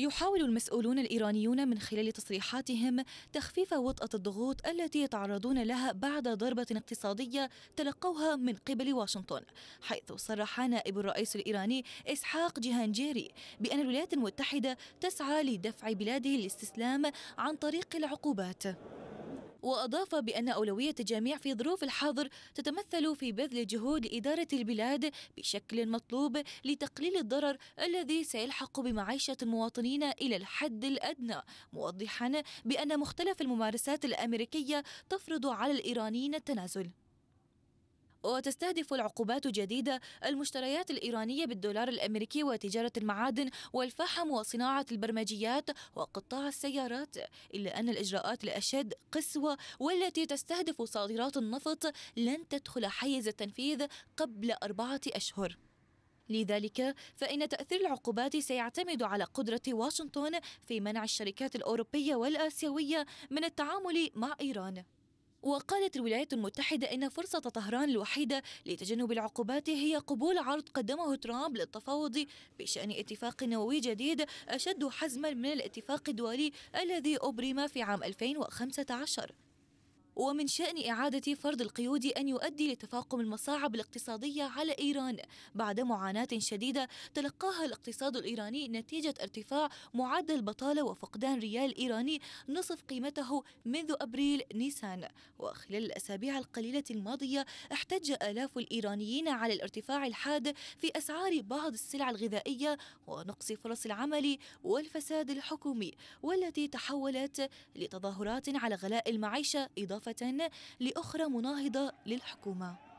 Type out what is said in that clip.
يحاول المسؤولون الإيرانيون من خلال تصريحاتهم تخفيف وطأة الضغوط التي يتعرضون لها بعد ضربة اقتصادية تلقوها من قبل واشنطن حيث صرح نائب الرئيس الإيراني إسحاق جهانجيري بأن الولايات المتحدة تسعى لدفع بلاده للاستسلام عن طريق العقوبات وأضاف بأن أولوية الجميع في ظروف الحاضر تتمثل في بذل جهود إدارة البلاد بشكل مطلوب لتقليل الضرر الذي سيلحق بمعيشة المواطنين إلى الحد الأدنى موضحا بأن مختلف الممارسات الأمريكية تفرض على الإيرانيين التنازل وتستهدف العقوبات الجديدة المشتريات الإيرانية بالدولار الأمريكي وتجارة المعادن والفحم وصناعة البرمجيات وقطاع السيارات إلا أن الإجراءات الأشد قسوة والتي تستهدف صادرات النفط لن تدخل حيز التنفيذ قبل أربعة أشهر لذلك فإن تأثير العقوبات سيعتمد على قدرة واشنطن في منع الشركات الأوروبية والآسيوية من التعامل مع إيران وقالت الولايات المتحدة إن فرصة طهران الوحيدة لتجنب العقوبات هي قبول عرض قدمه ترامب للتفاوض بشأن اتفاق نووي جديد أشد حزما من الاتفاق الدولي الذي أبرم في عام 2015 ومن شأن إعادة فرض القيود أن يؤدي لتفاقم المصاعب الاقتصادية على إيران بعد معاناة شديدة تلقاها الاقتصاد الإيراني نتيجة ارتفاع معدل البطالة وفقدان ريال إيراني نصف قيمته منذ أبريل نيسان وخلال الأسابيع القليلة الماضية احتج آلاف الإيرانيين على الارتفاع الحاد في أسعار بعض السلع الغذائية ونقص فرص العمل والفساد الحكومي والتي تحولت لتظاهرات على غلاء المعيشة إضافة لأخرى مناهضة للحكومة